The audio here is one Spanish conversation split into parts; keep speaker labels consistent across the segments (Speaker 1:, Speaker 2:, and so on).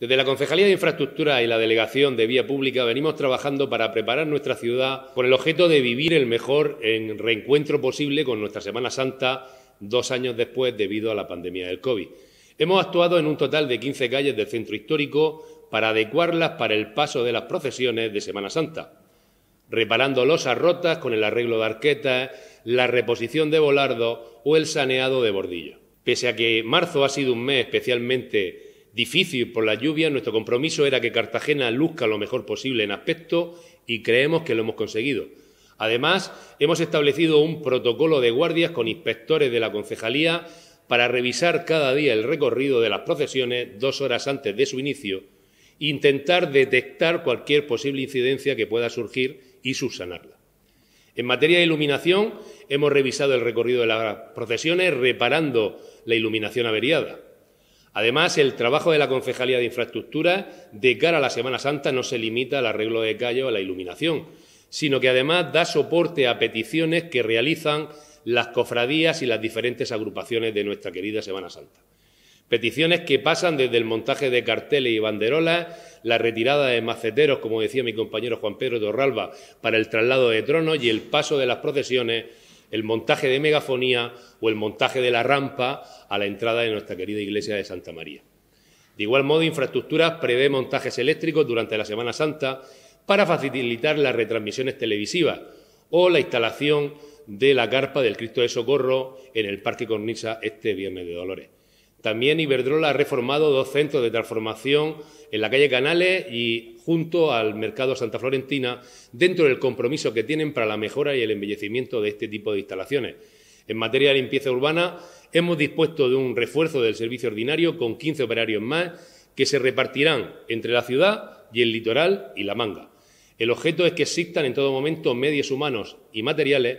Speaker 1: Desde la Concejalía de Infraestructura y la Delegación de Vía Pública venimos trabajando para preparar nuestra ciudad con el objeto de vivir el mejor reencuentro posible con nuestra Semana Santa dos años después debido a la pandemia del COVID. Hemos actuado en un total de 15 calles del centro histórico para adecuarlas para el paso de las procesiones de Semana Santa, reparando losas rotas con el arreglo de arquetas, la reposición de volardos o el saneado de bordillos. Pese a que marzo ha sido un mes especialmente difícil por la lluvia, nuestro compromiso era que Cartagena luzca lo mejor posible en aspecto y creemos que lo hemos conseguido. Además, hemos establecido un protocolo de guardias con inspectores de la concejalía para revisar cada día el recorrido de las procesiones dos horas antes de su inicio e intentar detectar cualquier posible incidencia que pueda surgir y subsanarla. En materia de iluminación, hemos revisado el recorrido de las procesiones reparando la iluminación averiada. Además, el trabajo de la Concejalía de Infraestructura de cara a la Semana Santa no se limita al arreglo de o a la iluminación, sino que además da soporte a peticiones que realizan las cofradías y las diferentes agrupaciones de nuestra querida Semana Santa. Peticiones que pasan desde el montaje de carteles y banderolas, la retirada de maceteros, como decía mi compañero Juan Pedro Torralba, para el traslado de tronos y el paso de las procesiones el montaje de megafonía o el montaje de la rampa a la entrada de nuestra querida iglesia de Santa María. De igual modo, Infraestructuras prevé montajes eléctricos durante la Semana Santa para facilitar las retransmisiones televisivas o la instalación de la carpa del Cristo de Socorro en el Parque Cornisa este Viernes de Dolores. También Iberdrola ha reformado dos centros de transformación en la calle Canales y junto al mercado Santa Florentina, dentro del compromiso que tienen para la mejora y el embellecimiento de este tipo de instalaciones. En materia de limpieza urbana, hemos dispuesto de un refuerzo del servicio ordinario con 15 operarios más que se repartirán entre la ciudad y el litoral y la manga. El objeto es que existan en todo momento medios humanos y materiales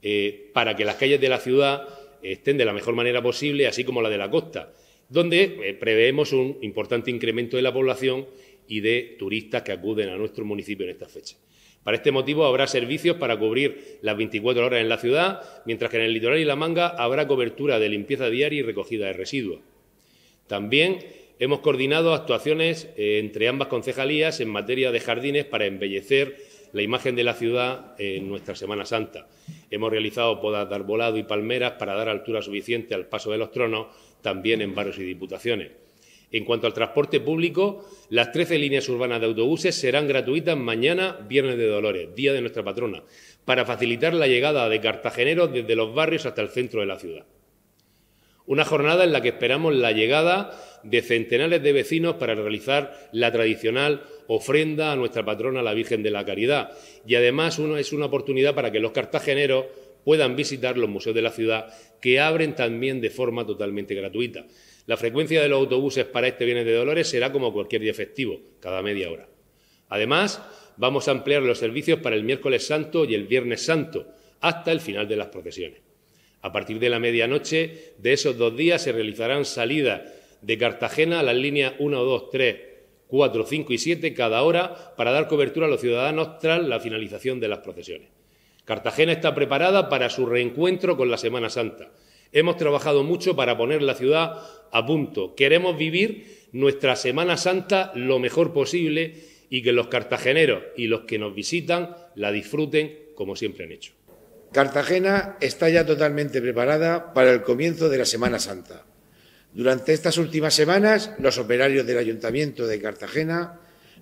Speaker 1: eh, para que las calles de la ciudad estén de la mejor manera posible, así como la de la costa, donde eh, preveemos un importante incremento de la población y de turistas que acuden a nuestro municipio en esta fecha. Para este motivo habrá servicios para cubrir las 24 horas en la ciudad, mientras que en el litoral y la manga habrá cobertura de limpieza diaria y recogida de residuos. También hemos coordinado actuaciones eh, entre ambas concejalías en materia de jardines para embellecer la imagen de la ciudad en nuestra Semana Santa. Hemos realizado podas de arbolado y palmeras para dar altura suficiente al paso de los tronos, también en barrios y diputaciones. En cuanto al transporte público, las 13 líneas urbanas de autobuses serán gratuitas mañana, Viernes de Dolores, día de nuestra patrona, para facilitar la llegada de cartageneros desde los barrios hasta el centro de la ciudad. Una jornada en la que esperamos la llegada de centenares de vecinos para realizar la tradicional ofrenda a nuestra patrona, la Virgen de la Caridad. Y además es una oportunidad para que los cartageneros puedan visitar los museos de la ciudad, que abren también de forma totalmente gratuita. La frecuencia de los autobuses para este Viernes de Dolores será como cualquier día festivo, cada media hora. Además, vamos a ampliar los servicios para el miércoles santo y el viernes santo, hasta el final de las procesiones. A partir de la medianoche de esos dos días se realizarán salidas de Cartagena a las líneas 1, 2, 3, 4, 5 y 7 cada hora para dar cobertura a los ciudadanos tras la finalización de las procesiones. Cartagena está preparada para su reencuentro con la Semana Santa. Hemos trabajado mucho para poner la ciudad a punto. Queremos vivir nuestra Semana Santa lo mejor posible y que los cartageneros y los que nos visitan la disfruten como siempre han hecho.
Speaker 2: Cartagena está ya totalmente preparada para el comienzo de la Semana Santa. Durante estas últimas semanas, los operarios del Ayuntamiento de Cartagena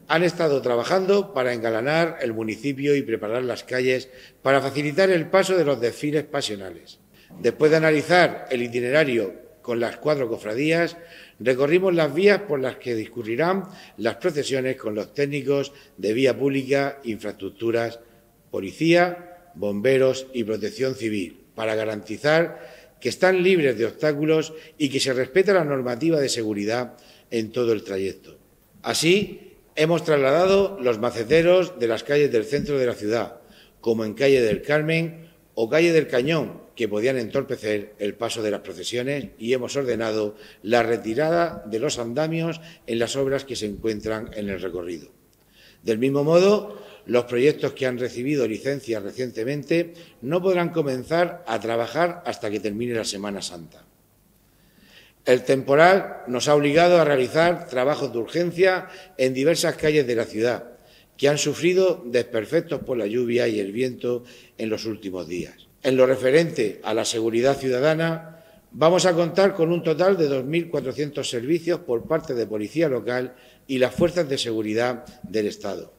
Speaker 2: han estado trabajando para engalanar el municipio y preparar las calles para facilitar el paso de los desfiles pasionales. Después de analizar el itinerario con las cuatro cofradías, recorrimos las vías por las que discurrirán las procesiones con los técnicos de vía pública, infraestructuras, policía bomberos y protección civil, para garantizar que están libres de obstáculos y que se respeta la normativa de seguridad en todo el trayecto. Así, hemos trasladado los maceteros de las calles del centro de la ciudad, como en calle del Carmen o calle del Cañón, que podían entorpecer el paso de las procesiones y hemos ordenado la retirada de los andamios en las obras que se encuentran en el recorrido. Del mismo modo, los proyectos que han recibido licencias recientemente no podrán comenzar a trabajar hasta que termine la Semana Santa. El temporal nos ha obligado a realizar trabajos de urgencia en diversas calles de la ciudad, que han sufrido desperfectos por la lluvia y el viento en los últimos días. En lo referente a la seguridad ciudadana, vamos a contar con un total de 2.400 servicios por parte de Policía Local y las Fuerzas de Seguridad del Estado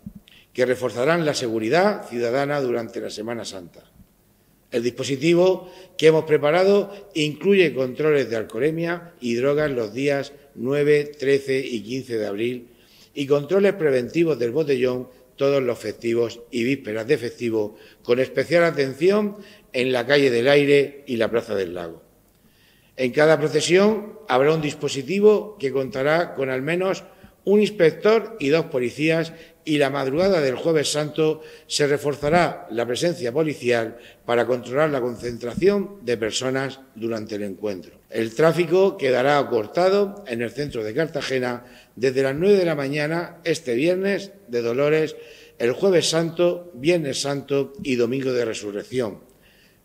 Speaker 2: que reforzarán la seguridad ciudadana durante la Semana Santa. El dispositivo que hemos preparado incluye controles de alcoholemia y drogas los días 9, 13 y 15 de abril y controles preventivos del botellón todos los festivos y vísperas de festivo, con especial atención en la calle del Aire y la Plaza del Lago. En cada procesión habrá un dispositivo que contará con al menos un inspector y dos policías y la madrugada del jueves santo se reforzará la presencia policial para controlar la concentración de personas durante el encuentro. El tráfico quedará acortado en el centro de Cartagena desde las 9 de la mañana este viernes de Dolores, el jueves santo, viernes santo y domingo de resurrección,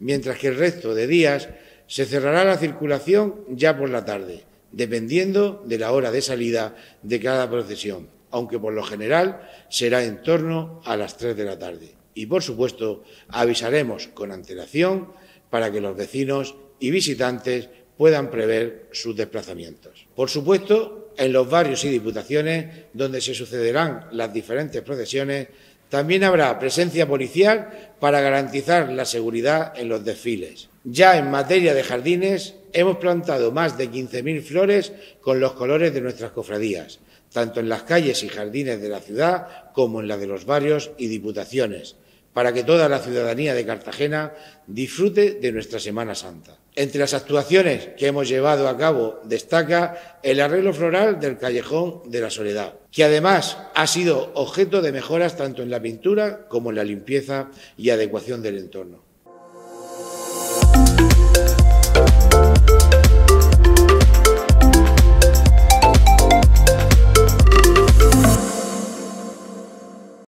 Speaker 2: mientras que el resto de días se cerrará la circulación ya por la tarde, dependiendo de la hora de salida de cada procesión aunque por lo general será en torno a las 3 de la tarde. Y, por supuesto, avisaremos con antelación para que los vecinos y visitantes puedan prever sus desplazamientos. Por supuesto, en los barrios y diputaciones donde se sucederán las diferentes procesiones, también habrá presencia policial para garantizar la seguridad en los desfiles. Ya en materia de jardines, hemos plantado más de 15.000 flores con los colores de nuestras cofradías tanto en las calles y jardines de la ciudad como en la de los barrios y diputaciones, para que toda la ciudadanía de Cartagena disfrute de nuestra Semana Santa. Entre las actuaciones que hemos llevado a cabo destaca el arreglo floral del Callejón de la Soledad, que además ha sido objeto de mejoras tanto en la pintura como en la limpieza y adecuación del entorno.